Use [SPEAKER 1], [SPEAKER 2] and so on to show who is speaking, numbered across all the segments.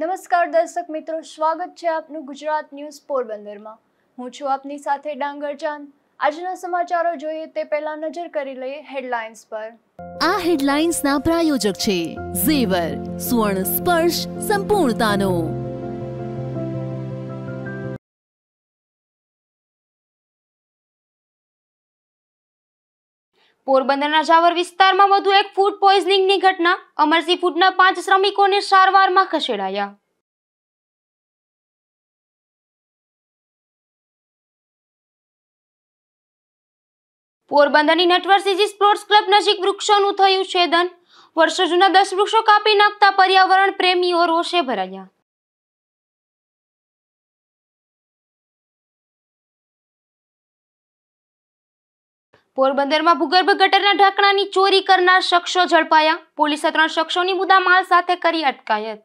[SPEAKER 1] નમસ્કાર દર્શક મિત્રો સ્વાગત છે આપનું ગુજરાત ન્યૂઝ પોરબંદરમાં હું છું આપની સાથે ડાંગર આજના સમાચારો જોઈએ તે પહેલા નજર કરી લઈએ હેડલાઇન્સ પર આ હેડલાઇન્સના પ્રાયોજક છે ઝેવર સુવર્ણ સ્પર્શ સંપૂર્ણતાનો
[SPEAKER 2] પોરબંદરના ઝાવર વિસ્તારમાં વધુ એક ફૂડ પોઈઝનિંગની ઘટના અમરસિંહ ફૂડના પાંચ શ્રમિકોને સારવારમાં ખસેડાયા
[SPEAKER 3] પોરબંદરની નટવરસીજી સ્પોર્ટ્સ ક્લબ નજીક વૃક્ષોનું
[SPEAKER 2] થયું છેદન વર્ષો જૂના દસ વૃક્ષો કાપી નાખતા પર્યાવરણ પ્રેમીઓ રોષે ભરાયા પોરબંદરમાં ભૂગર્ભ ગટરના ઢાંકણાની ચોરી કરનાર શખ્સો ઝડપાયા પોલીસે ત્રણ શખ્સોની મુદ્દામાલ સાથે કરી અટકાયત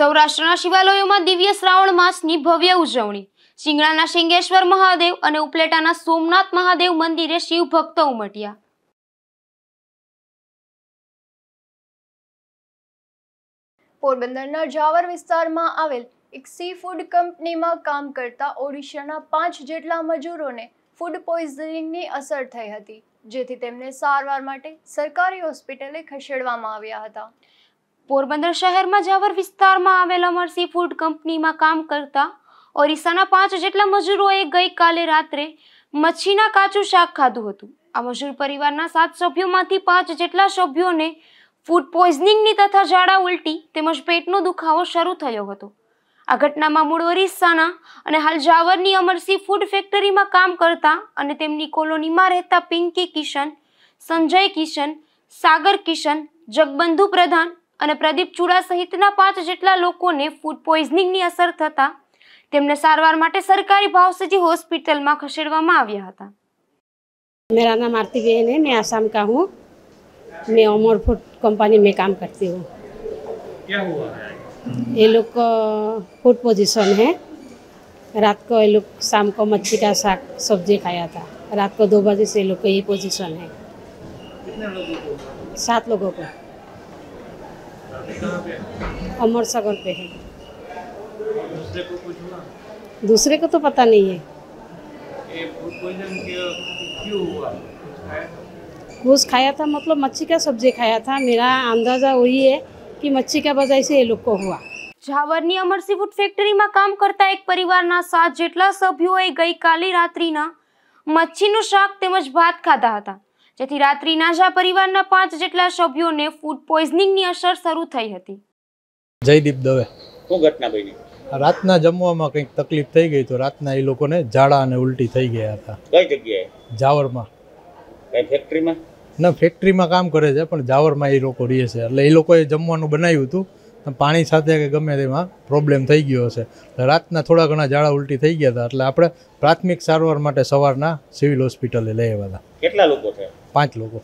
[SPEAKER 3] સૌરાષ્ટ્રના શિવાલયોમાં દિવ્ય શ્રાવણ માસની ભવ્ય ઉજવણી
[SPEAKER 2] શિંગડાના શિંગેશ્વર મહાદેવ અને ઉપલેટાના સોમનાથ મહાદેવ મંદિરે શિવ ભક્તો ઉમટ્યા
[SPEAKER 1] પોરબંદરના જાવર વિસ્તારમાં આવેલ એક સી ફૂડ કંપનીમાં કામ કરતા ઓડિશાના પાંચ જેટલા મજૂરોને ફૂડ પોઈઝનિંગની અસર થઈ હતી જેથી તેમને સારવાર માટે સરકારી હોસ્પિટલે ખસેડવામાં આવ્યા હતા પોરબંદર
[SPEAKER 4] શહેરમાં જાવર વિસ્તારમાં આવેલ અમર સી ફૂડ કંપનીમાં કામ કરતા ઓરિસ્સાના પાંચ જેટલા મજૂરોએ ગઈકાલે રાત્રે મચ્છીના કાચું શાક ખાધું હતું આ મજૂર પરિવારના સાત સભ્યોમાંથી પાંચ જેટલા સભ્યોને ફૂડ પોઈઝનિંગની તથા ઝાડા ઉલટી તેમજ પેટનો દુખાવો શરૂ થયો હતો આ ઘટનામાં મૂળ ઓરિસ્સાના અને હાલ જાવરની અમરસિંહ ફૂડ ફેક્ટરીમાં કામ કરતા અને તેમની કોલોનીમાં રહેતા પિંકી કિશન સંજય કિશન સાગર કિશન જગબંધુ પ્રધાન અને પ્રદીપ ચૂડા સહિતના પાંચ જેટલા લોકોને ફૂડ પોઈઝનિંગની અસર થતા તેમને સારવાર માટે સરકારી ભાવસજી હોસ્પિટલમાં ખસેડવામાં આવ્યા હતા મેરા નામ આરતી બેન હૈ મેં આસામ કા હું मैं ओमर फूड कंपनी में काम करती हूँ
[SPEAKER 5] क्या हुआ है
[SPEAKER 4] ये लोग को फूड पोजिशन है रात को ये लोग शाम को मच्छी का साग सब्जी खाया था रात को दो बजे से लोग का ये पोजिशन है
[SPEAKER 5] कितने लोगों को
[SPEAKER 4] सात लोगों को अमर सागर पे है
[SPEAKER 6] दूसरे को कुछ हुआ
[SPEAKER 4] दूसरे को तो पता नहीं है
[SPEAKER 7] ये फूड क्यों हुआ
[SPEAKER 4] घूस खाया था मतलब मच्छी का सब्जी खाया था मेरा अंदाज़ा वही है कि मच्छी का वजह से ये लोग को हुआ ઝાવરની અમરસી ફૂડ ફેક્ટરીમાં કામ કરતા એક પરિવારના સાત જેટલા સભ્યોએ ગઈકાલે રાત્રિના મચ્છીનું શાક તેમજ ભાત ખાધા હતા જેથી રાત્રિના જ પરિવારના પાંચ જેટલા સભ્યોને ફૂડ પોઈઝનિંગની અસર શરૂ થઈ હતી
[SPEAKER 5] જયદીપ દવે
[SPEAKER 6] શું ઘટના બની
[SPEAKER 5] રાતના જમવામાં કંઈક તકલીફ થઈ ગઈ તો રાતના એ લોકોને ઝાડા અને ઉલટી થઈ ગયા હતા
[SPEAKER 7] કઈ જગ્યાએ ઝાવરમાં કઈ ફેક્ટરીમાં
[SPEAKER 5] ના ફેક્ટરીમાં કામ કરે છે પણ જાવરમાં એ લોકો રહે છે એટલે એ લોકોએ જમવાનું બનાવ્યું હતું પાણી સાથે કે ગમે તેમાં પ્રોબ્લેમ થઈ ગયો હશે રાતના થોડા ઘણા ઝાડા ઉલટી થઈ ગયા હતા એટલે આપણે પ્રાથમિક સારવાર માટે સવારના સિવિલ હોસ્પિટલે લઈ આવ્યા હતા
[SPEAKER 7] કેટલા લોકો છે પાંચ લોકો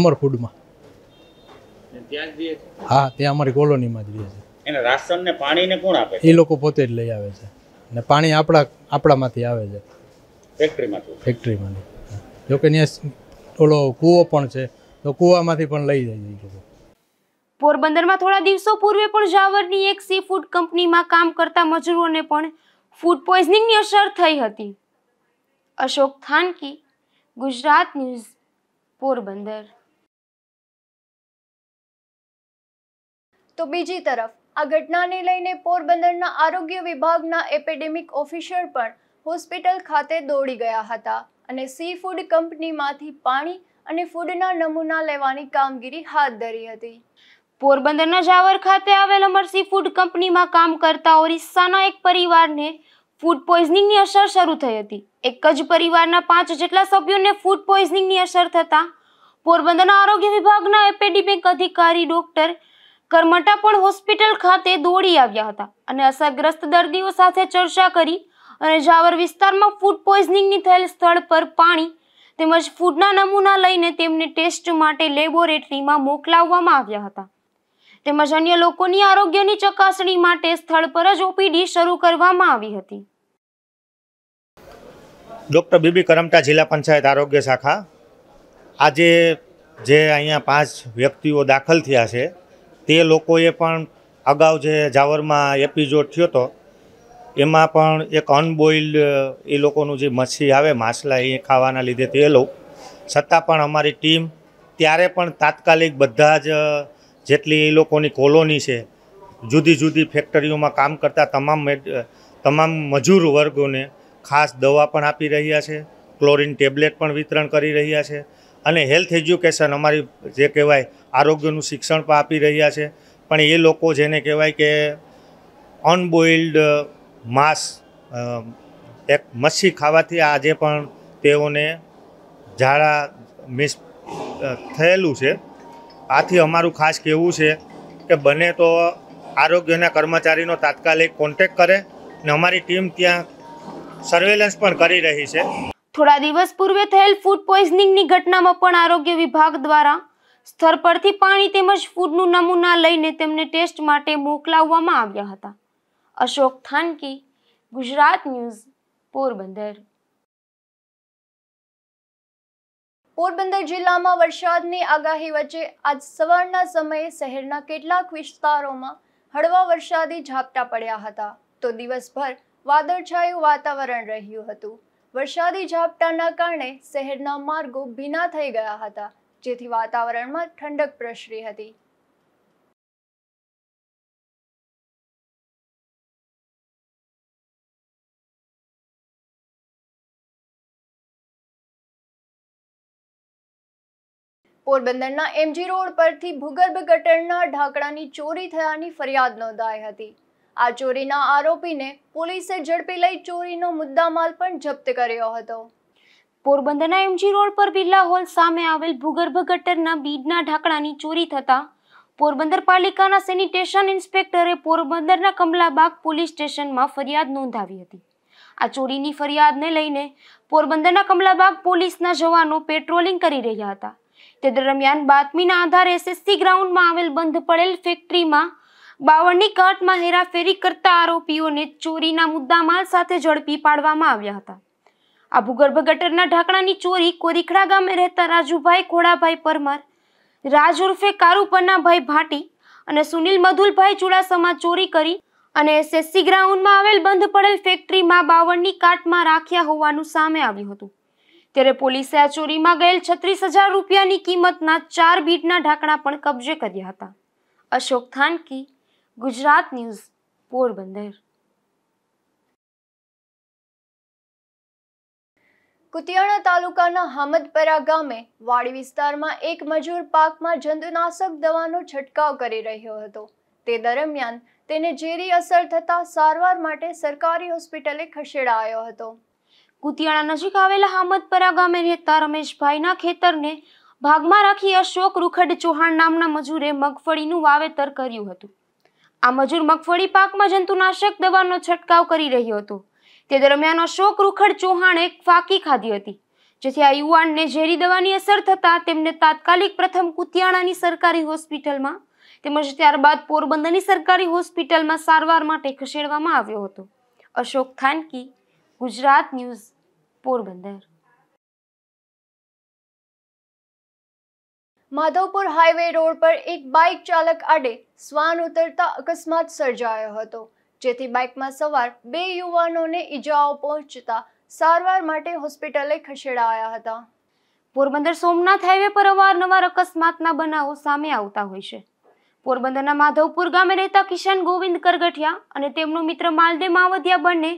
[SPEAKER 7] અમર
[SPEAKER 5] ફૂડમાં હા ત્યાં અમારી કોલોનીમાં જ રહે છે
[SPEAKER 7] એને રાશન એ
[SPEAKER 5] લોકો પોતે જ લઈ આવે છે ને પાણી આપણા આપણામાંથી આવે છે ફેક્ટરીમાંથી ફેક્ટરીમાંથી જોકે ઓલો કૂવો પણ છે તો કૂવામાંથી પણ લઈ જાય
[SPEAKER 4] પોરબંદરમાં થોડા દિવસો પૂર્વે પણ જાવરની એક સી ફૂડ કંપનીમાં કામ કરતા મજૂરોને પણ ફૂડ પોઈઝનિંગની અસર થઈ હતી અશોક થાનકી
[SPEAKER 2] ગુજરાત ન્યૂઝ પોરબંદર
[SPEAKER 1] તો બીજી તરફ આ ઘટનાને લઈને પોરબંદરના આરોગ્ય વિભાગના એપેડેમિક ઓફિસર પણ હોસ્પિટલ ખાતે દોડી ગયા હતા અને સી ફૂડ કંપનીમાંથી પાણી અને ફૂડના નમૂના લેવાની કામગીરી હાથ ધરી હતી
[SPEAKER 4] પોરબંદરના જાવર ખાતે આવેલ અમર સી ફૂડ કંપનીમાં કામ કરતા ઓરિસ્સાના એક પરિવારને ફૂડ પોઈઝનિંગની અસર શરૂ થઈ હતી એક જ પરિવારના પાંચ જેટલા સભ્યોને ફૂડ પોઈઝનિંગની અસર થતાં પોરબંદરના આરોગ્ય વિભાગના એપેડિમિક અધિકારી ડોક્ટર કરમટા પણ હોસ્પિટલ ખાતે દોડી આવ્યા હતા અને અસરગ્રસ્ત દર્દીઓ સાથે ચર્ચા કરી અને ઝાવર વિસ્તારમાં ફૂડ પોઈઝનિંગની થયેલ સ્થળ પર પાણી તેમજ ફૂડના નમૂના લઈને તેમને ટેસ્ટ માટે લેબોરેટરીમાં મોકલાવવામાં આવ્યા હતા તેમજ અન્ય લોકોની આરોગ્યની ચકાસણી માટે સ્થળ પર જ ઓપીડી શરૂ કરવામાં આવી હતી
[SPEAKER 7] ડૉક્ટર બીબી કરમટા જિલ્લા પંચાયત આરોગ્ય શાખા આજે જે અહીંયા પાંચ વ્યક્તિઓ દાખલ થયા છે તે લોકોએ પણ અગાઉ જે ઝાવરમાં એપિસોડ થયો હતો એમાં પણ એક અનબોઇલ્ડ એ લોકોનું જે મચ્છી આવે માછલા એ ખાવાના લીધે તે લઉં છતાં પણ અમારી ટીમ ત્યારે પણ તાત્કાલિક બધા જ જેટલી એ લોકોની કોલોની છે જુદી જુદી ફેક્ટરીઓમાં કામ કરતા તમામ તમામ મજૂર વર્ગોને ખાસ દવા પણ આપી રહ્યા છે ક્લોરિન ટેબ્લેટ પણ વિતરણ કરી રહ્યા છે અને હેલ્થ એજ્યુકેશન અમારી જે કહેવાય આરોગ્યનું શિક્ષણ પણ આપી રહ્યા છે પણ એ લોકો જેને કહેવાય કે અનબોઇલ્ડ માંસ એક મચ્છી ખાવાથી આજે પણ તેઓને ઝાડા મિસ થયેલું છે આથી અમારું ખાસ કહેવું છે કે બને તો આરોગ્યના કર્મચારીનો તાત્કાલિક કોન્ટેક કરે અને અમારી ટીમ ત્યાં સર્વેલન્સ પણ કરી રહી છે
[SPEAKER 4] થોડા દિવસ પૂર્વે થયેલ ફૂડ પોઈઝનિંગની ઘટનામાં પણ આરોગ્ય વિભાગ દ્વારા સ્થળ પરથી પાણી તેમજ ફૂડનું નમૂના લઈને તેમને ટેસ્ટ માટે મોકલાવવામાં આવ્યા હતા અશોક થાનકી
[SPEAKER 2] ગુજરાત ન્યૂઝ પોરબંદર
[SPEAKER 1] પોરબંદર જિલ્લામાં વરસાદની આગાહી વચ્ચે આજ સવારના સમયે શહેરના કેટલાક વિસ્તારોમાં હળવા વરસાદી ઝાપટા પડ્યા હતા તો દિવસભર વાદળછાયું વાતાવરણ રહ્યું હતું વરસાદી ઝાપટાના કારણે શહેરના માર્ગો ભીના થઈ ગયા હતા જેથી વાતાવરણમાં ઠંડક પ્રસરી હતી પોરબંદરના એમજી રોડ પરથી ભૂગર્ભ ગટરના ઢાંકણાની ચોરી થયાની ફરિયાદ નોંધાઈ હતી આ ચોરીના આરોપીને પોલીસે ઝડપી લઈ ચોરીનો મુદ્દામાલ પણ જપ્ત કર્યો હતો
[SPEAKER 4] પોરબંદરના એમજી રોડ પર બિરલા હોલ સામે આવેલ ભૂગર્ભ ગટરના બીડના ઢાંકણાની ચોરી થતા પોરબંદર પાલિકાના સેનિટેશન ઇન્સ્પેક્ટરે પોરબંદરના કમલાબાગ પોલીસ સ્ટેશનમાં ફરિયાદ નોંધાવી હતી આ ચોરીની ફરિયાદને લઈને પોરબંદરના કમલાબાગ પોલીસના જવાનો પેટ્રોલિંગ કરી રહ્યા હતા તે દરમિયાન બાતમીના આધારે એસએસસી ગ્રાઉન્ડમાં આવેલ બંધ પડેલ ફેક્ટરીમાં બાવળની કાટમાં હેરાફેરી કરતા આરોપીઓને ચોરીના મુદ્દામાલ સાથે ઝડપી પાડવામાં આવ્યા હતા આ ભૂગર્ભ ગટરના ઢાંકણાની ચોરી કોરીખડા ગામે રહેતા રાજુભાઈ ખોડાભાઈ પરમાર રાજ ઉર્ફે કારુ પન્નાભાઈ ભાટી અને સુનિલ મધુલભાઈ ચુડાસમા ચોરી કરી અને એસએસસી ગ્રાઉન્ડમાં આવેલ બંધ પડેલ ફેક્ટરીમાં બાવળની કાટમાં રાખ્યા હોવાનું સામે આવ્યું હતું ત્યારે પોલીસે આ ચોરીમાં ગયેલ છત્રીસ હજાર રૂપિયાની કિંમતના ચાર બીટના ઢાંકણા પણ કબજે કર્યા હતા
[SPEAKER 2] અશોક થાનકી ગુજરાત ન્યૂઝ પોરબંદર
[SPEAKER 1] કુતિયાણા તાલુકાના હામદપરા ગામે વાડી વિસ્તારમાં એક મજૂર પાકમાં જંતુનાશક દવાનો છંટકાવ કરી રહ્યો હતો તે દરમિયાન તેને ઝેરી અસર થતાં સારવાર માટે સરકારી હોસ્પિટલે ખસેડાયો હતો
[SPEAKER 4] કુતિયાણા નજીક આવેલા હામદપરા ગામે રહેતા રમેશભાઈના ખેતરને ભાગમાં રાખી અશોક રૂખડ ચૌહાણ નામના મજૂરે મગફળીનું વાવેતર કર્યું હતું આ મજૂર મગફળી પાકમાં જંતુનાશક દવાનો છંટકાવ કરી રહ્યો હતો તે દરમિયાન અશોક રૂખડ ચૌહાણે ફાંકી ખાધી હતી જેથી આ યુવાનને ઝેરી દવાની અસર થતાં તેમને તાત્કાલિક પ્રથમ કુતિયાણાની સરકારી હોસ્પિટલમાં તેમજ ત્યારબાદ પોરબંદરની સરકારી હોસ્પિટલમાં સારવાર માટે ખસેડવામાં આવ્યો હતો
[SPEAKER 2] Ashok Thanki Gujarat news Porbandar
[SPEAKER 1] Madhavpur highway road પર એક બાઇક ચાલક આડે શ્વાન ઉતરતા અકસ્માત સર્જાયો હતો જેથી બાઇકમાં સવાર બે યુવાનોને ઈજાઓ પહોંચતા સારવાર માટે હોસ્પિટલે ખસેડાયા હતા
[SPEAKER 4] પોરબંદર સોમનાથ હાઈવે પર અવારનવાર અકસ્માતના બનાવો સામે આવતા હોય છે પોરબંદરના માધવપુર ગામે રહેતા કિશન ગોવિંદ કરગઠિયા અને તેમનો મિત્ર માલદેવ માવધિયા બંને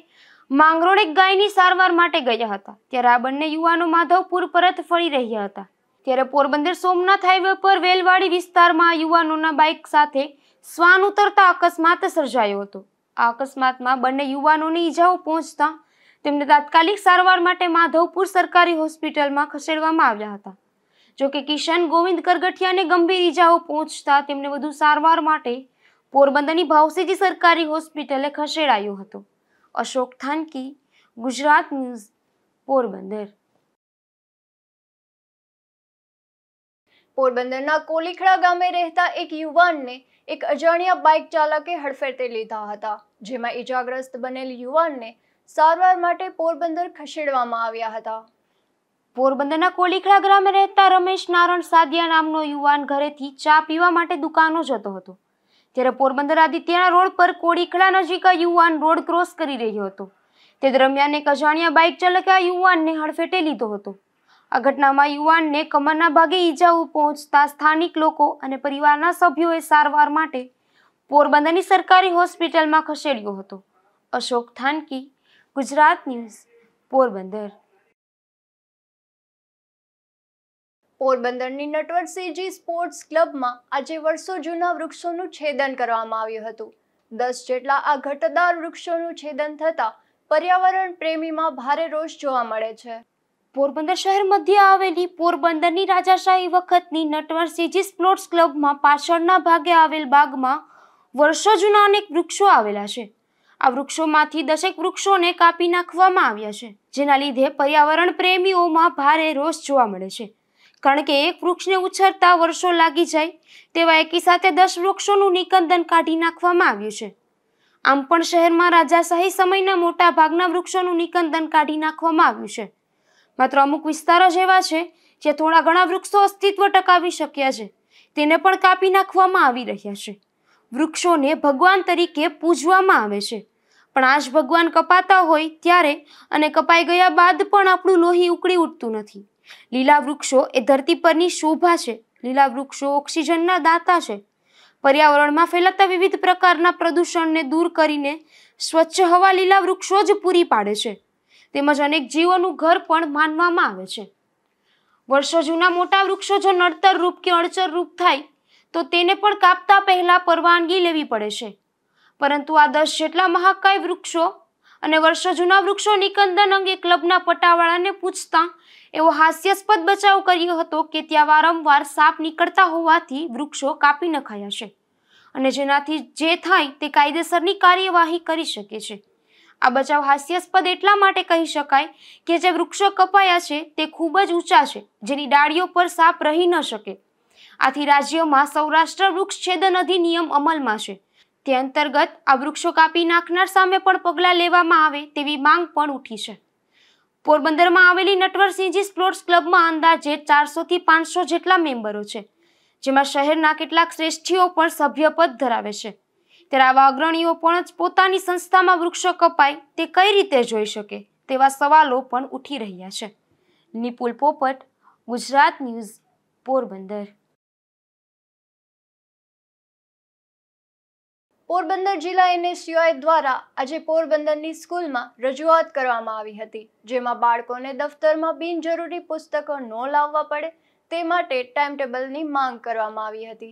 [SPEAKER 4] માંગરોળે ગાયની સારવાર માટે ગયા હતા ત્યારે આ બંને યુવાનો માધવપુર પરત ફરી રહ્યા હતા ત્યારે પોરબંદર સોમનાથ હાઈવે પર વેલવાડી વિસ્તારમાં યુવાનોના બાઇક સાથે શ્વાન ઉતરતા અકસ્માત સર્જાયો હતો આ અકસ્માતમાં બંને યુવાનોને ઈજાઓ પહોંચતા તેમને તાત્કાલિક સારવાર માટે માધવપુર સરકારી હોસ્પિટલમાં ખસેડવામાં આવ્યા હતા જોકે કિશન ગોવિંદ કરગઠિયાને ગંભીર ઈજાઓ પહોંચતા તેમને વધુ સારવાર માટે પોરબંદરની ભાવસીજી સરકારી હોસ્પિટલે ખસેડાયો હતો
[SPEAKER 2] અશોક થાનકી ગુજરાત ન્યૂઝ પોરબંદર
[SPEAKER 1] પોરબંદરના કોલીખડા ગામે રહેતા એક યુવાનને એક અજાણ્યા બાઇક ચાલકે હડફેટે લીધા હતા જેમાં ઈજાગ્રસ્ત બનેલ યુવાનને સારવાર માટે પોરબંદર ખસેડવામાં આવ્યા હતા પોરબંદરના
[SPEAKER 4] કોલીખડા ગામે રહેતા રમેશ નારણ સાદિયા નામનો યુવાન ઘરેથી ચા પીવા માટે દુકાનો જતો હતો જ્યારે પોરબંદર આદિત્યના રોડ પર કોડીખળા નજીક આ યુવાન રોડ ક્રોસ કરી રહ્યો હતો તે દરમિયાન એક અજાણ્યા બાઇક ચાલકે આ યુવાનને હડફેટે લીધો હતો આ ઘટનામાં યુવાનને કમરના ભાગે ઈજાઓ પહોંચતા સ્થાનિક લોકો અને પરિવારના સભ્યોએ સારવાર માટે પોરબંદરની સરકારી હોસ્પિટલમાં ખસેડ્યો હતો અશોક
[SPEAKER 2] થાનકી ગુજરાત ન્યૂઝ પોરબંદર
[SPEAKER 1] પોરબંદરની નટવરસિંહજી સ્પોર્ટ્સ ક્લબમાં આજે વર્ષો જૂના વૃક્ષોનું છેદન કરવામાં આવ્યું હતું દસ જેટલા આ ઘટદાર વૃક્ષોનું છેદન થતાં પર્યાવરણ પ્રેમીમાં ભારે રોષ જોવા મળે છે પોરબંદર શહેર મધ્ય
[SPEAKER 4] આવેલી પોરબંદરની રાજાશાહી વખતની નટવરસિંહજી સ્પોર્ટ્સ ક્લબમાં પાછળના ભાગે આવેલ બાગમાં વર્ષો જૂના અનેક વૃક્ષો આવેલા છે આ વૃક્ષોમાંથી દશેક વૃક્ષોને કાપી નાખવામાં આવ્યા છે જેના લીધે પર્યાવરણ પ્રેમીઓમાં ભારે રોષ જોવા મળે છે કારણ કે એક વૃક્ષને ઉછરતા વર્ષો લાગી જાય તેવા એકી સાથે દસ વૃક્ષોનું નિકંદન કાઢી નાખવામાં આવ્યું છે આમ પણ શહેરમાં રાજાશાહી સમયના મોટા ભાગના વૃક્ષોનું નિકંદન કાઢી નાખવામાં આવ્યું છે માત્ર અમુક વિસ્તારો જ એવા છે જે થોડા ઘણા વૃક્ષો અસ્તિત્વ ટકાવી શક્યા છે તેને પણ કાપી નાખવામાં આવી રહ્યા છે વૃક્ષોને ભગવાન તરીકે પૂજવામાં આવે છે પણ આજ ભગવાન કપાતા હોય ત્યારે અને કપાઈ ગયા બાદ પણ આપણું લોહી ઉકળી ઉઠતું નથી લીલા વૃક્ષો એ ધરતી પરની શોભા છે લીલા વૃક્ષો ઓક્સિજનના દાતા છે પર્યાવરણમાં ફેલાતા વિવિધ પ્રકારના પ્રદૂષણને દૂર કરીને સ્વચ્છ હવા લીલા વૃક્ષો જ પૂરી પાડે છે તેમજ અનેક જીવોનું ઘર પણ માનવામાં આવે છે વર્ષો જૂના મોટા વૃક્ષો જો નડતર રૂપ કે અડચર રૂપ થાય તો તેને પણ કાપતા પહેલાં પરવાનગી લેવી પડે છે પરંતુ આ દસ જેટલા મહાકાય વૃક્ષો અને વર્ષો જૂના વૃક્ષો નિકંદન અંગે ક્લબના પટાવાળાને પૂછતા એવો હાસ્યાસ્પદ બચાવ કર્યો હતો કે ત્યાં વારંવાર સાપ નીકળતા હોવાથી વૃક્ષો કાપી નખાયા છે અને જેનાથી જે થાય તે કાયદેસરની કાર્યવાહી કરી શકે છે આ બચાવ હાસ્યાસ્પદ એટલા માટે કહી શકાય કે જે વૃક્ષો કપાયા છે તે ખૂબ જ ઊંચા છે જેની ડાળીઓ પર સાપ રહી ન શકે આથી રાજ્યમાં સૌરાષ્ટ્ર વૃક્ષ છેદન અધિનિયમ અમલમાં છે તે અંતર્ગત આ વૃક્ષો કાપી નાખનાર સામે પણ પગલાં લેવામાં આવે તેવી માંગ પણ ઉઠી છે પોરબંદરમાં આવેલી નટવરસિંહજી સ્પોર્ટ્સ ક્લબમાં અંદાજે ચારસોથી પાંચસો જેટલા મેમ્બરો છે જેમાં શહેરના કેટલાક શ્રેષ્ઠીઓ પણ સભ્યપદ ધરાવે છે ત્યારે આવા અગ્રણીઓ પણ જ પોતાની સંસ્થામાં વૃક્ષો કપાય તે કઈ રીતે જોઈ શકે તેવા સવાલો પણ ઉઠી રહ્યા છે નિપુલ પોપટ
[SPEAKER 2] ગુજરાત ન્યૂઝ પોરબંદર
[SPEAKER 1] પોરબંદર જિલ્લા એનએસયુઆઈ દ્વારા આજે પોરબંદરની સ્કૂલમાં રજૂઆત કરવામાં આવી હતી જેમાં બાળકોને દફતરમાં બિનજરૂરી પુસ્તકો ન લાવવા પડે તે માટે ટાઈમ ટેબલની માંગ કરવામાં આવી હતી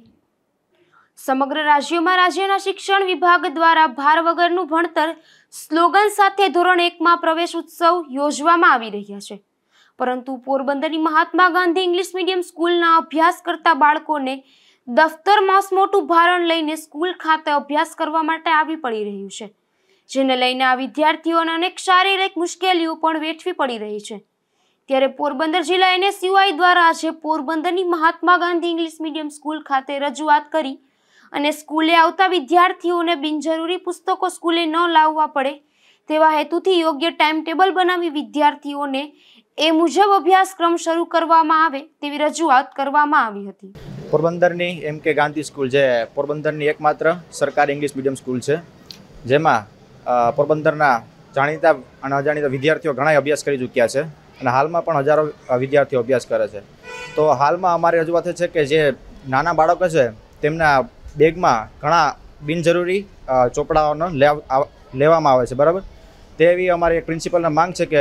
[SPEAKER 4] સમગ્ર રાજ્યમાં રાજ્યના શિક્ષણ વિભાગ દ્વારા ભાર વગરનું ભણતર સ્લોગન સાથે ધોરણ એકમાં પ્રવેશ ઉત્સવ યોજવામાં આવી રહ્યા છે પરંતુ પોરબંદરની મહાત્મા ગાંધી ઇંગ્લિશ મીડિયમ સ્કૂલના અભ્યાસ કરતા બાળકોને દફતરમાં મોટું ભારણ લઈને સ્કૂલ ખાતે અભ્યાસ કરવા માટે આવી પડી રહ્યું છે જેને લઈને આ વિદ્યાર્થીઓને અનેક શારીરિક મુશ્કેલીઓ પણ વેઠવી પડી રહી છે ત્યારે પોરબંદર જિલ્લા એનએસયુઆઈ દ્વારા આજે પોરબંદરની Mahatma Gandhi English medium school ખાતે રજૂઆત કરી અને સ્કૂલે આવતા વિદ્યાર્થીઓને બિનજરૂરી પુસ્તકો સ્કૂલે ન લાવવા પડે તેવા હેતુથી યોગ્ય ટાઈમ ટેબલ બનાવી વિદ્યાર્થીઓને એ મુજબ અભ્યાસક્રમ શરૂ કરવામાં આવે તેવી રજૂઆત કરવામાં આવી હતી
[SPEAKER 7] પોરબંદરની એમ કે ગાંધી સ્કૂલ જે પોરબંદરની એકમાત્ર સરકારી ઇંગ્લિશ મીડિયમ સ્કૂલ છે જેમાં પોરબંદરના જાણીતા અને અજાણીતા વિદ્યાર્થીઓ ઘણા અભ્યાસ કરી ચૂક્યા છે અને હાલમાં પણ હજારો વિદ્યાર્થીઓ અભ્યાસ કરે છે તો હાલમાં અમારી રજૂઆત છે કે જે નાના બાળકો છે તેમના બેગમાં ઘણા બિનજરૂરી ચોપડાઓનો લેવામાં આવે છે બરાબર તેવી અમારી એક પ્રિન્સિપલને માંગ છે કે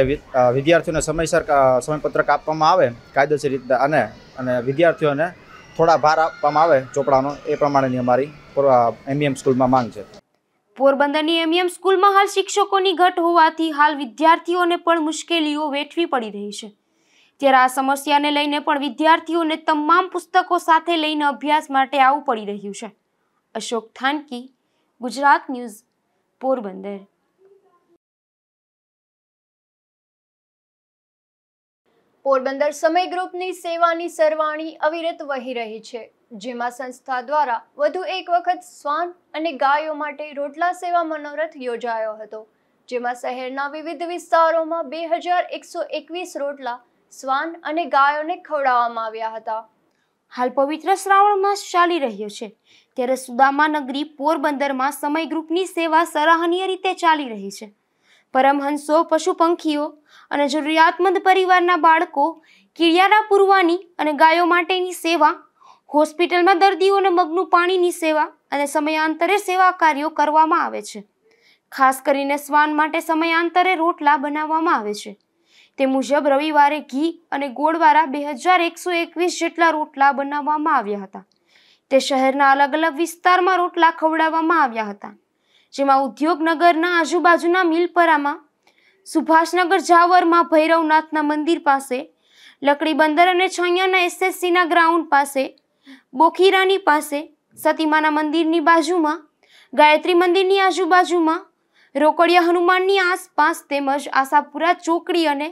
[SPEAKER 7] વિદ્યાર્થીઓને સમયસર સમયપત્રક આપવામાં આવે કાયદેસર રીતે અને અને વિદ્યાર્થીઓને થોડા ભાર આપવામાં આવે ચોપડાનો એ પ્રમાણેની અમારી એમબીએમ e સ્કૂલમાં માંગ છે
[SPEAKER 4] પોરબંદરની એમએમ e સ્કૂલમાં હાલ શિક્ષકોની ઘટ હોવાથી હાલ વિદ્યાર્થીઓને પણ મુશ્કેલીઓ વેઠવી પડી રહી છે ત્યારે આ સમસ્યાને લઈને પણ વિદ્યાર્થીઓને તમામ પુસ્તકો સાથે લઈને અભ્યાસ માટે આવવું પડી રહ્યું છે
[SPEAKER 2] અશોક થાનકી ગુજરાત ન્યૂઝ પોરબંદર પોરબંદર સમય
[SPEAKER 1] ગ્રુપની સેવાની સરવાણી અવિરત વહી રહી છે જેમાં સંસ્થા દ્વારા વધુ એક વખત શ્વાન અને ગાયો માટે રોટલા સેવા મનોરથ યોજાયો હતો જેમાં શહેરના વિવિધ વિસ્તારોમાં બે હજાર એકસો એકવીસ રોટલા શ્વાન અને ગાયોને ખવડાવવામાં આવ્યા હતા
[SPEAKER 4] હાલ પવિત્ર શ્રાવણ માસ ચાલી રહ્યો છે ત્યારે સુદામા નગરી પોરબંદરમાં સમય ગ્રુપની સેવા સરાહનીય રીતે ચાલી રહી છે પરમહંસો પશુ પંખીઓ અને જરૂરિયાતમંદ પરિવારના બાળકો કિડિયારા પૂરવાની અને ગાયો માટેની સેવા હોસ્પિટલમાં દર્દીઓને મગનું પાણીની સેવા અને સમયાંતરે સેવા કાર્યો કરવામાં આવે છે ખાસ કરીને શ્વાન માટે સમયાંતરે રોટલા બનાવવામાં આવે છે તે મુજબ રવિવારે ઘી અને ગોળવાળા બે હજાર એકસો એકવીસ જેટલા રોટલા બનાવવામાં આવ્યા હતા તે શહેરના અલગ અલગ વિસ્તારમાં રોટલા ખવડાવવામાં આવ્યા હતા જેમાં ઉદ્યોગનગરના આજુબાજુના મિલપરામાં સુભાષનગર ઝાવરમાં ભૈરવનાથના મંદિર પાસે લકડી બંદર અને છૈયાના એસએસસીના ગ્રાઉન્ડ પાસે બોખીરાની પાસે સતીમાના મંદિરની બાજુમાં ગાયત્રી મંદિરની આજુબાજુમાં રોકડિયા હનુમાનની આસપાસ તેમજ આશાપુરા ચોકડી અને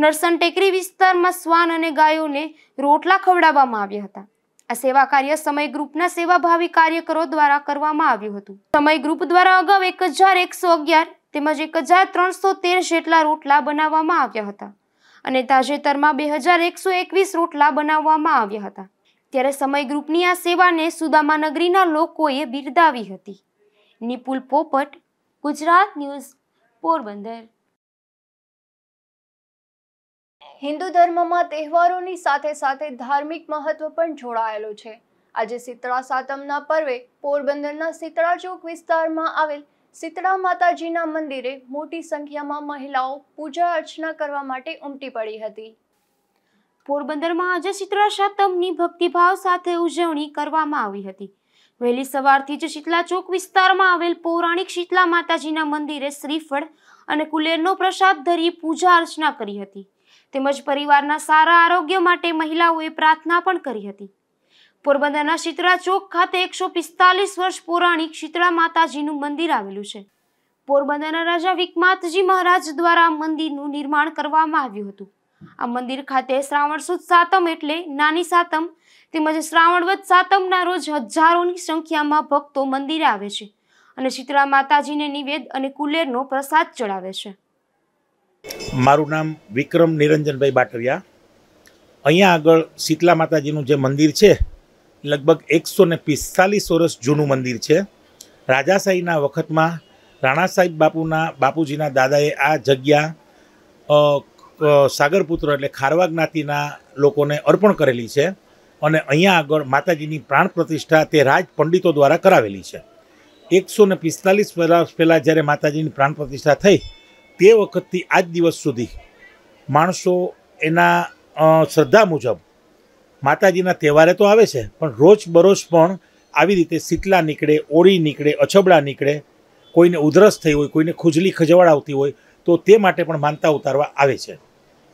[SPEAKER 4] નરસન ટેકરી વિસ્તારમાં શ્વાન અને ગાયોને રોટલા ખવડાવવામાં આવ્યા હતા આ સેવા કાર્ય સમય ગ્રુપના સેવાભાવી કાર્યકરો દ્વારા કરવામાં આવ્યું હતું સમય ગ્રુપ દ્વારા અગાઉ એક હજાર એકસો અગિયાર તેમજ એક હજાર ત્રણસો તેર જેટલા રોટલા બનાવવામાં આવ્યા હતા અને તાજેતરમાં બે હજાર એકસો એકવીસ રોટલા બનાવવામાં આવ્યા હતા ત્યારે સમય ગ્રુપની આ સેવાને સુદામા નગરીના
[SPEAKER 2] લોકોએ બિરદાવી હતી નિપુલ પોપટ ગુજરાત ન્યૂઝ
[SPEAKER 1] પોરબંદર હિન્દુ ધર્મમાં તહેવારોની સાથે સાથે ધાર્મિક મહત્વ પણ જોડાયેલું છે આજે શીતળા સાતમના પર્વે પોરબંદરના શીતળા ચોક વિસ્તારમાં આવેલ શીતળા માતાજીના મંદિરે મોટી સંખ્યામાં મહિલાઓ પૂજા અર્ચના કરવા માટે ઉમટી પડી હતી
[SPEAKER 4] પોરબંદરમાં આજે શીતળા સપ્તમની ભક્તિભાવ સાથે ઉજવણી કરવામાં આવી હતી વહેલી સવારથી જ શીતલા ચોક વિસ્તારમાં આવેલ પૌરાણિક શીતલા માતાજીના મંદિરે શ્રીફળ અને કુલેરનો પ્રસાદ ધરી પૂજા અર્ચના કરી હતી તેમજ પરિવારના સારા આરોગ્ય માટે મહિલાઓએ પ્રાર્થના પણ કરી હતી પોરબંદરના શીતળા ચોક ખાતે એકસો પિસ્તાલીસ વર્ષ પૌરાણિક શીતળા માતાજીનું મંદિર આવેલું છે પોરબંદરના રાજા વિકમાતજી મહારાજ દ્વારા મંદિરનું નિર્માણ કરવામાં આવ્યું હતું આ મંદિર ખાતે શ્રાવણ સુદ સાતમ એટલે નાની સાતમ તેમજ શ્રાવણવત સાતમના રોજ હજારોની સંખ્યામાં ભક્તો મંદિરે આવે છે અને શીતળા માતાજીને નિવેદ અને કુલેરનો પ્રસાદ ચડાવે
[SPEAKER 1] છે
[SPEAKER 6] મારું નામ વિક્રમ નિરંજનભાઈ બાટવિયા અહીંયા આગળ શીતલા માતાજીનું જે મંદિર છે લગભગ એકસો ને પિસ્તાલીસ વર્ષ જૂનું મંદિર છે રાજાશાહીના વખતમાં રાણા સાહેબ બાપુના બાપુજીના દાદાએ આ જગ્યા સાગરપુત્ર એટલે ખારવા જ્ઞાતિના લોકોને અર્પણ કરેલી છે અને અહીંયા આગળ માતાજીની પ્રાણ પ્રતિષ્ઠા તે રાજ પંડિતો દ્વારા કરાવેલી છે એકસો ને પિસ્તાલીસ વર્ષ પહેલાં જ્યારે માતાજીની પ્રાણ પ્રતિષ્ઠા થઈ તે વખતથી આજ દિવસ સુધી માણસો એના શ્રદ્ધા મુજબ માતાજીના તહેવારે તો આવે છે પણ રોજ બરોજ પણ આવી રીતે શીતલા નીકળે ઓળી નીકળે અછબડા નીકળે કોઈને ઉધરસ થઈ હોય કોઈને ખુજલી ખજવાળ આવતી હોય તો તે માટે પણ માનતા ઉતારવા આવે છે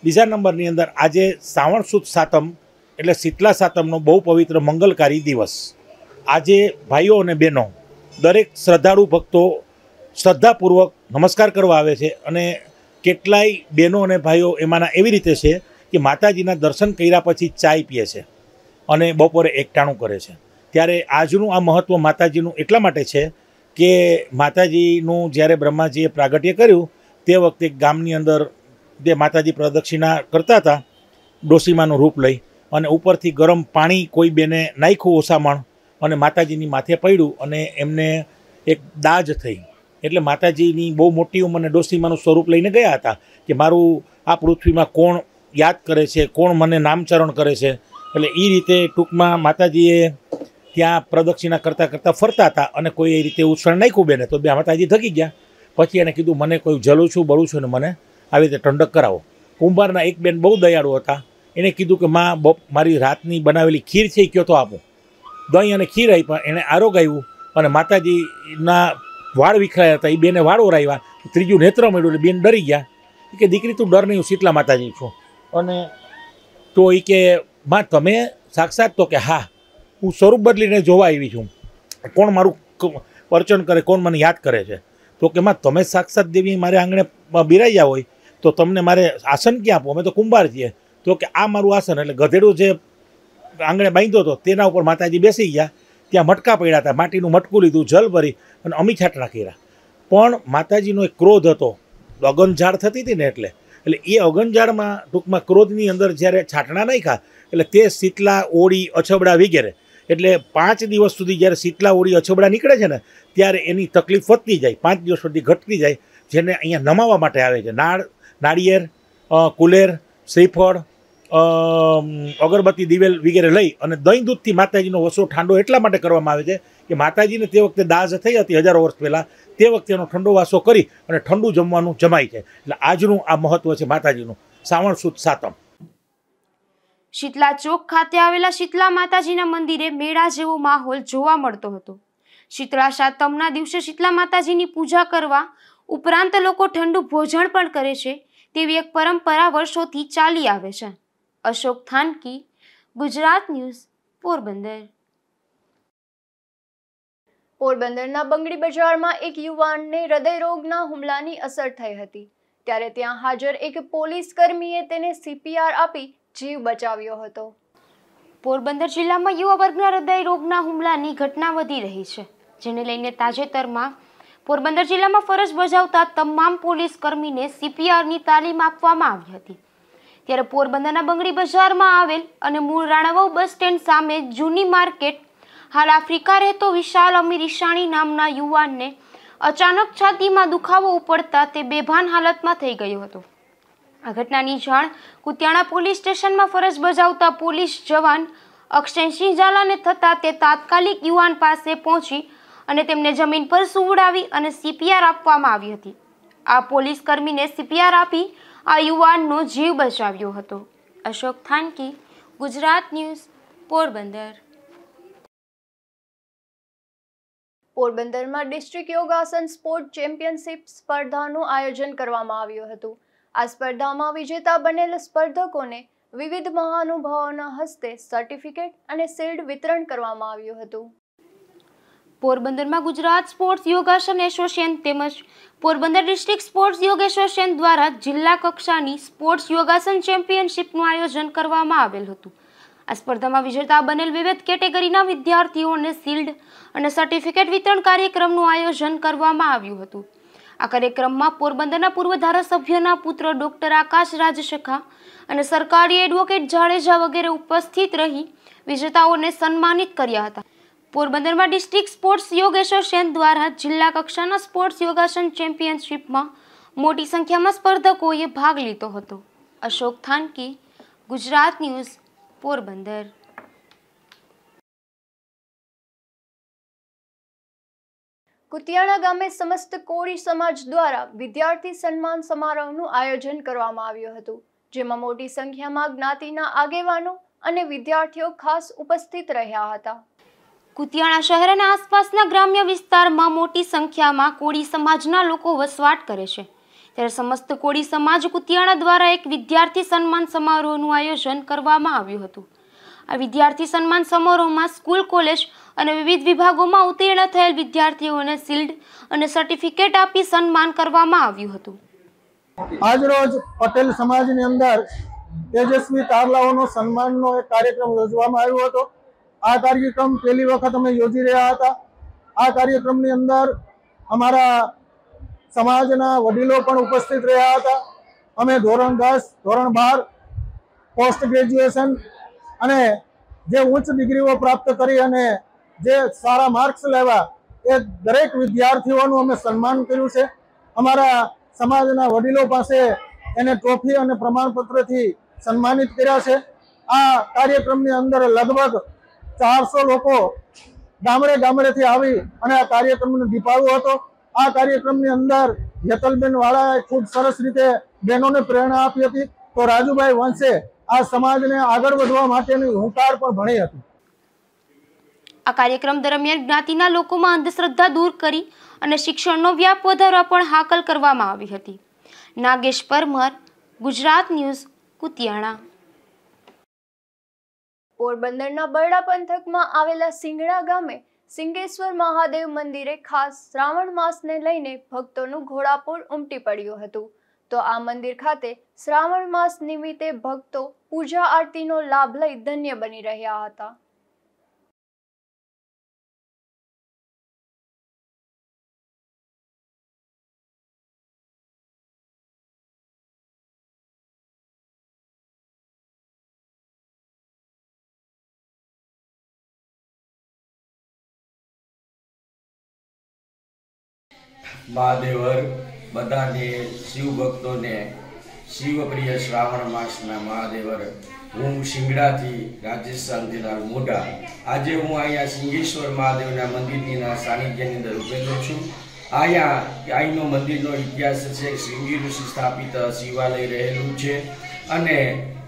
[SPEAKER 6] બીજા નંબરની અંદર આજે શ્રાવણ સુદ સાતમ એટલે શીતલા સાતમનો બહુ પવિત્ર મંગલકારી દિવસ આજે ભાઈઓ અને બહેનો દરેક શ્રદ્ધાળુ ભક્તો શ્રદ્ધાપૂર્વક નમસ્કાર કરવા આવે છે અને કેટલાય બહેનો અને ભાઈઓ એમાંના એવી રીતે છે કે માતાજીના દર્શન કર્યા પછી ચાય પીએ છે અને બપોરે એકટાણું કરે છે ત્યારે આજનું આ મહત્ત્વ માતાજીનું એટલા માટે છે કે માતાજીનું જ્યારે બ્રહ્માજીએ પ્રાગટ્ય કર્યું તે વખતે ગામની અંદર જે માતાજી પ્રદક્ષિણા કરતા હતા ડોસીમાનું રૂપ લઈ અને ઉપરથી ગરમ પાણી કોઈ બેને નાખ્યું ઓસામણ અને માતાજીની માથે પડ્યું અને એમને એક દાજ થઈ એટલે માતાજીની બહુ મોટી ઉંમરને ડોસીમાનું સ્વરૂપ લઈને ગયા હતા કે મારું આ પૃથ્વીમાં કોણ યાદ કરે છે કોણ મને નામચરણ કરે છે એટલે એ રીતે ટૂંકમાં માતાજીએ ત્યાં પ્રદક્ષિણા કરતાં કરતાં ફરતા હતા અને કોઈ એ રીતે ઉછળ નાખ્યું બેને તો બે માતાજી થકી ગયા પછી એને કીધું મને કોઈ જલું છું બળું છું ને મને આવી રીતે ઠંડક કરાવો કુંભારના એક બેન બહુ દયાળુ હતા એણે કીધું કે માં બપ મારી રાતની બનાવેલી ખીર છે એ કયો તો આપો દહીં અને ખીર આપ્યા એણે આરોગ આવ્યું અને માતાજીના વાળ વિખરાયા હતા એ બેને વાળો ઓરાવ્યા ત્રીજું નેત્ર મળ્યું એટલે બેન ડરી ગયા કે દીકરી તું ડર નહીં હું શીતલા માતાજી છું અને તો એ કે માં તમે સાક્ષાત તો કે હા હું સ્વરૂપ બદલીને જોવા આવી છું કોણ મારું અર્ચન કરે કોણ મને યાદ કરે છે તો કે માં તમે સાક્ષાત દેવી મારે આંગણે બિરાયા હોય તો તમને મારે આસન ક્યાં આપો અમે તો કુંભાર છીએ તો કે આ મારું આસન એટલે ગધેડું જે આંગણે બાંધ્યો હતો તેના ઉપર માતાજી બેસી ગયા ત્યાં મટકા પડ્યા હતા માટીનું મટકું લીધું જલ ભરી અને અમીછાટના રહ્યા પણ માતાજીનો એક ક્રોધ હતો અગન ઝાડ થતી હતી ને એટલે એટલે એ અગણજાળમાં ટૂંકમાં ક્રોધની અંદર જ્યારે છાંટણા નાખ્યા એટલે તે શીતલા ઓળી અછબડા વગેરે એટલે પાંચ દિવસ સુધી જ્યારે શીતલા ઓળી અછબડા નીકળે છે ને ત્યારે એની તકલીફ વધતી જાય પાંચ દિવસ સુધી ઘટતી જાય જેને અહીંયા નમાવા માટે આવે છે નાળ નાળિયેર કુલેર શ્રીફળ અગરબત્તી દિવેલ વગેરે લઈ અને દહીં દૂધથી માતાજીનો વસો ઠાંડો એટલા માટે કરવામાં આવે છે કે માતાજીને તે વખતે દાઝ થઈ હતી હજારો વર્ષ પહેલાં તે વખતે એનો ઠંડો વાસો કરી અને ઠંડુ જમવાનું જમાય છે એટલે આજનું આ મહત્વ છે માતાજીનું શ્રાવણ સુદ સાતમ
[SPEAKER 4] શીતલા ચોક ખાતે આવેલા શીતલા માતાજીના મંદિરે મેળા જેવો માહોલ જોવા મળતો હતો શીતળા સાતમના દિવસે શીતલા માતાજીની પૂજા કરવા ઉપરાંત લોકો ઠંડુ ભોજન પણ કરે છે તેવી એક પરંપરા વર્ષોથી ચાલી આવે છે અશોક
[SPEAKER 1] થાનકી ગુજરાત ન્યૂઝ પોરબંદર પોરબંદરના બંગડી બજારમાં એક યુવાનને હૃદયરોગના હુમલાની અસર થઈ હતી ત્યારે ત્યાં હાજર એક પોલીસ કર્મીએ તેને સીપીઆર આપી જીવ બચાવ્યો હતો પોરબંદર જિલ્લામાં યુવા વર્ગના હૃદયરોગના હુમલાની ઘટના વધી રહી
[SPEAKER 4] છે જેને લઈને તાજેતરમાં પોરબંદર જિલ્લામાં ફરજ બજાવતા તમામ પોલીસ કર્મીને સીપીઆરની તાલીમ આપવામાં આવી હતી ત્યારે પોરબંદરના બંગડી બજારમાં આવેલ અને મૂળ રાણાવાવ બસ સ્ટેન્ડ સામે જૂની માર્કેટ હાલ આફ્રિકા રહેતો વિશાલ અમીર ઈશાણી નામના યુવાનને અચાનક છાતીમાં દુખાવો ઉપડતા તે બેભાન હાલતમાં થઈ ગયો હતો આ ઘટનાની જાણ કુતિયાણા પોલીસ સ્ટેશનમાં ફરજ બજાવતા પોલીસ જવાન અક્ષયસિંહ ઝાલાને થતાં તે તાત્કાલિક યુવાન પાસે પહોંચી અને તેમને જમીન પર સુવડાવી અને સીપીઆર આપવામાં આવી હતી આ પોલીસ કર્મીને સીપીઆર આપી આ યુવાનનો જીવ બચાવ્યો હતો અશોક થાનકી
[SPEAKER 1] ગુજરાત ન્યૂઝ પોરબંદર પોરબંદરમાં ડિસ્ટ્રિક્ટ યોગાસન સ્પોર્ટ ચેમ્પિયનશિપ સ્પર્ધાનું આયોજન કરવામાં આવ્યું હતું આ સ્પર્ધામાં વિજેતા બનેલ સ્પર્ધકોને વિવિધ મહાનુભાવોના હસ્તે સર્ટિફિકેટ અને શિલ્ડ વિતરણ કરવામાં આવ્યું હતું
[SPEAKER 4] પોરબંદરમાં ગુજરાત સ્પોર્ટ્સ યોગાસન એસોસિએશન તેમજ પોરબંદર ડિસ્ટ્રિક્ટ સ્પોર્ટ્સ યોગ એસોસિએશન દ્વારા જિલ્લા કક્ષાની સ્પોર્ટ્સ યોગાસન ચેમ્પિયનશિપનું આયોજન કરવામાં આવેલ હતું આ સ્પર્ધામાં વિજેતા બનેલ વિવિધ કેટેગરીના વિદ્યાર્થીઓને શિલ્ડ અને સર્ટિફિકેટ વિતરણ કાર્યક્રમનું આયોજન કરવામાં આવ્યું હતું આ કાર્યક્રમમાં પોરબંદરના પૂર્વ ધારાસભ્યના પુત્ર ડોક્ટર આકાશ રાજશેખા અને સરકારી એડવોકેટ જાડેજા વગેરે ઉપસ્થિત રહી વિજેતાઓને સન્માનિત કર્યા હતા પોરબંદરમાં ડિસ્ટ્રિક્ટ સ્પોર્ટ્સ યોગેશ્વર એસોસિએશન દ્વારા જિલ્લા કક્ષાના સ્પોર્ટ્સ યોગાસન ચેમ્પિયનશિપમાં મોટી
[SPEAKER 2] સંખ્યામાં સ્પર્ધકોએ ભાગ લીધો હતો અશોક થાનકી ગુજરાત ન્યૂઝ પોરબંદર
[SPEAKER 1] કુતિયાણા ગામે સમસ્ત કોળી સમાજ દ્વારા વિદ્યાર્થી સન્માન સમારોહનું આયોજન કરવામાં આવ્યું હતું જેમાં મોટી સંખ્યામાં જ્ઞાતિના આગેવાનો અને વિદ્યાર્થીઓ ખાસ ઉપસ્થિત રહ્યા હતા
[SPEAKER 4] કુતિયાણા શહેર અને આસપાસના ગ્રામ્ય વિસ્તારમાં મોટી સંખ્યામાં કોળી સમાજના લોકો વસવાટ કરે છે ત્યારે સમસ્ત કોળી સમાજ કુતિયાણા દ્વારા એક વિદ્યાર્થી સન્માન સમારોહનું આયોજન કરવામાં આવ્યું હતું આ વિદ્યાર્થી સન્માન સમારોહમાં સ્કૂલ કોલેજ અને વિવિધ વિભાગોમાં ઉત્તીર્ણ થયેલ વિદ્યાર્થીઓને શિલ્ડ અને સર્ટિફિકેટ આપી સન્માન કરવામાં આવ્યું હતું
[SPEAKER 6] આજરોજ પટેલ સમાજની અંદર તેજસ્વી તારલાઓનો સન્માનનો એક કાર્યક્રમ યોજવામાં આવ્યો હતો આ કાર્યક્રમ પહેલી વખત અમે યોજી રહ્યા હતા આ કાર્યક્રમની અંદર અમારા સમાજના વડીલો પણ ઉપસ્થિત રહ્યા હતા અમે ધોરણ દસ ધોરણ બાર પોસ્ટ ગ્રેજ્યુએશન અને જે ઉચ્ચ ડિગ્રીઓ પ્રાપ્ત કરી અને જે સારા માર્ક્સ લેવા એ દરેક વિદ્યાર્થીઓનું અમે સન્માન કર્યું છે અમારા સમાજના વડીલો પાસે એને ટ્રોફી અને પ્રમાણપત્રથી સન્માનિત કર્યા છે આ કાર્યક્રમની અંદર લગભગ ચારસો લોકો ગામડે ગામડેથી આવી અને આ કાર્યક્રમનો દીપાવ્યો હતો આ કાર્યક્રમની અંદર યતલબેન વાળાએ ખૂબ સરસ રીતે બહેનોને પ્રેરણા આપી હતી તો રાજુભાઈ વંશે આ સમાજને આગળ વધવા માટેની હુંકાર પણ ભણી હતી
[SPEAKER 4] આ કાર્યક્રમ દરમિયાન જ્ઞાતિના લોકોમાં અંધશ્રદ્ધા દૂર કરી અને શિક્ષણનો વ્યાપ વધારવા પણ હાકલ કરવામાં આવી હતી
[SPEAKER 1] નાગેશ પરમાર ગુજરાત ન્યૂઝ કુતિયાણા પોરબંદરના બરડા પંથકમાં આવેલા સિંગડા ગામે સિંગેશ્વર મહાદેવ મંદિરે ખાસ શ્રાવણ માસને લઈને ભક્તોનું ઘોડાપૂર ઉમટી પડ્યું હતું તો આ મંદિર ખાતે શ્રાવણ માસ નિમિત્તે ભક્તો પૂજા આરતીનો લાભ લઈ ધન્ય બની રહ્યા હતા
[SPEAKER 5] મહાદેવર બધાને શિવ ભક્તોને શિવપ્રિય શ્રાવણ માસના મહાદેવર હું શિંગડાથી રાજેશ શાંતિલાલ મોઢા આજે હું અહીંયા સિંગેશ્વર મહાદેવના મંદિરની સાનિધ્યની અંદર ઉભેલો છું અહીંયા અહીંનો મંદિરનો ઇતિહાસ છે શિવજી ઋષિ સ્થાપિત શિવાલય રહેલું છે અને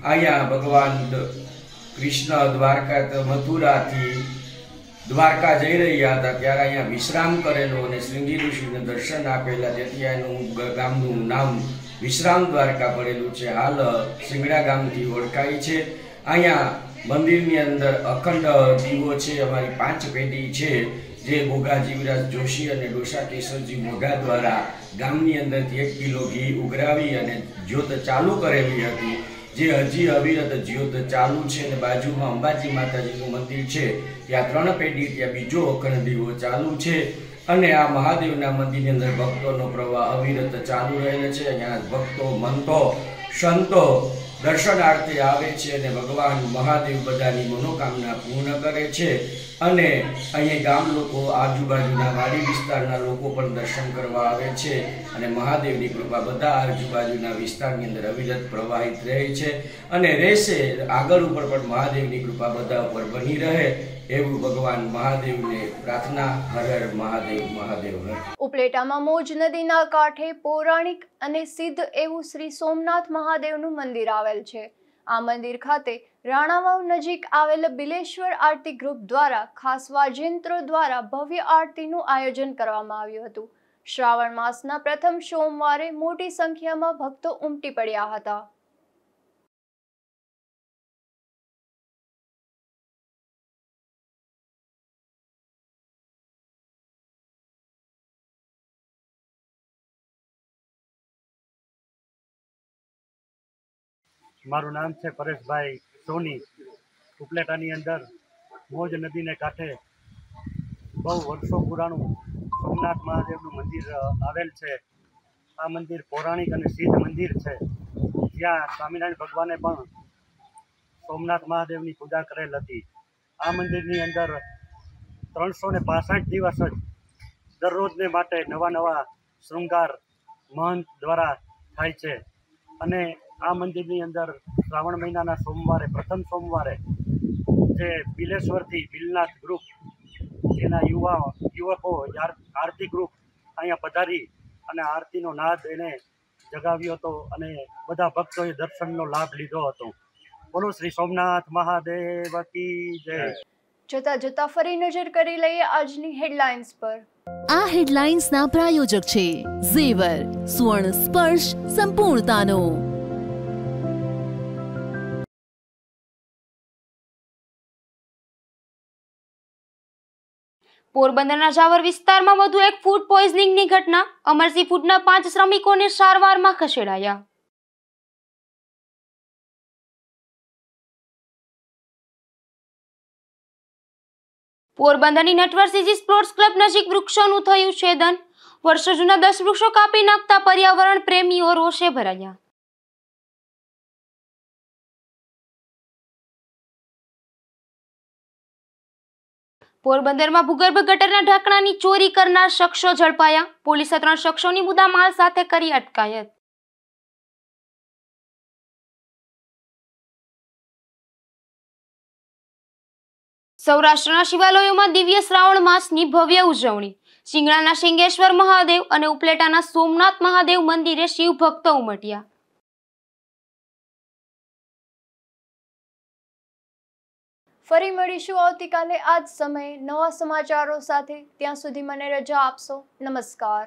[SPEAKER 5] અહીંયા ભગવાન કૃષ્ણ દ્વારકા મથુરાથી દ્વારકા જઈ રહ્યા હતા ત્યારે અહીંયા વિશ્રામ કરેલો અને શ્રીંગી ઋષિને દર્શન આપેલા જેથી એનું ગામનું નામ વિશ્રામ દ્વારકા પડેલું છે હાલ સિંગડા ગામથી ઓળખાય છે અહીંયા મંદિરની અંદર અખંડ દીવો છે અમારી પાંચ પેઢી છે જે મોગા જીવરાજ જોશી અને ડોસા કેશવજી મોઘા દ્વારા ગામની અંદરથી એક કિલો ઘી ઉઘરાવી અને જ્યોત ચાલુ કરેલી હતી જે હજી અવિરત જીવત ચાલુ છે અને બાજુમાં અંબાજી માતાજીનું મંદિર છે ત્યાં ત્રણ પેઢી ત્યાં બીજો અખંડ દીવો ચાલુ છે અને આ મહાદેવના મંદિરની અંદર ભક્તોનો પ્રવાહ અવિરત ચાલુ રહેલો છે અહીંયા ભક્તો મંતો સંતો દર્શનાર્થે આવે છે અને ભગવાન મહાદેવ બધાની મનોકામના પૂર્ણ કરે છે અને અહીંયા ગામ લોકો આજુબાજુના વાડી વિસ્તારના લોકો પણ દર્શન કરવા આવે છે અને મહાદેવની કૃપા બધા આજુબાજુના વિસ્તારની અંદર અવિરત પ્રવાહિત રહે છે અને રહેશે આગળ ઉપર પણ મહાદેવની કૃપા બધા ઉપર બની રહે
[SPEAKER 1] ઉપલેટામાં મોજ નદીના કાંઠે પૌરાણિક અને સિદ્ધ એવું શ્રી સોમનાથ મહાદેવનું મંદિર આવેલ છે આ મંદિર ખાતે રાણાવાવ નજીક આવેલ બિલેશ્વર આરતી ગ્રુપ દ્વારા ખાસ વાજેન્ત્રો દ્વારા ભવ્ય આરતીનું આયોજન કરવામાં આવ્યું હતું શ્રાવણ માસના પ્રથમ સોમવારે મોટી સંખ્યામાં ભક્તો ઉમટી પડ્યા હતા
[SPEAKER 7] મારું નામ છે પરેશભાઈ સોની ઉપલેટાની અંદર મોજ નદીને કાંઠે બહુ વર્ષો પુરાણું સોમનાથ મહાદેવનું મંદિર આવેલ છે આ મંદિર પૌરાણિક અને સિદ્ધ મંદિર છે જ્યાં સ્વામિનારાયણ ભગવાને પણ સોમનાથ મહાદેવની પૂજા કરેલ હતી આ મંદિરની અંદર ત્રણસો ને પાસઠ દિવસ જ દરરોજને માટે નવા નવા શૃંગાર મહંત દ્વારા થાય છે અને આ મંદિરની અંદર શ્રાવણ મહિનાના સોમવારે પ્રથમ સોમવારે જે બિલેશ્વરથી બિલનાથ ગ્રુપ એના યુવા યુવકો આરતી ગ્રુપ અહીંયા પધારી અને આરતીનો નાદ એને જગાવ્યો હતો અને બધા ભક્તોએ દર્શનનો લાભ લીધો હતો બોલો શ્રી સોમનાથ મહાદેવ કી જય
[SPEAKER 1] જોતા જોતા ફરી નજર કરી લઈએ આજની હેડલાઇન્સ પર આ હેડલાઇન્સના પ્રાયોજક છે ઝેવર સુવર્ણ સ્પર્શ સંપૂર્ણતાનો
[SPEAKER 2] પોરબંદરના જાવર વિસ્તારમાં વધુ એક ફૂડ પોઈઝનિંગની ઘટના અમરસિંહ ફૂડના પાંચ શ્રમિકોને સારવારમાં ખસેડાયા પોરબંદરની નટવરસીજી સ્પોર્ટ્સ ક્લબ નજીક વૃક્ષોનું થયું છેદન વર્ષો જૂના દસ વૃક્ષો કાપી નાખતા પર્યાવરણ પ્રેમીઓ રોષે ભરાયા પોરબંદરમાં ભૂગર્ભ ગટરના ઢાંકણાની ચોરી કરનાર શખ્સો ઝડપાયા પોલીસે ત્રણ શખ્સોની મુદ્દામાલ સાથે કરી અટકાયત
[SPEAKER 3] સૌરાષ્ટ્રના શિવાલયોમાં દિવ્ય શ્રાવણ માસની ભવ્ય
[SPEAKER 2] ઉજવણી સિંગડાના સિંગેશ્વર મહાદેવ અને ઉપલેટાના સોમનાથ મહાદેવ મંદિરે શિવ ભક્તો ઉમટ્યા
[SPEAKER 1] ફરી મળીશું આવતીકાલે આ જ સમયે નવા સમાચારો સાથે ત્યાં સુધી મને રજા આપશો નમસ્કાર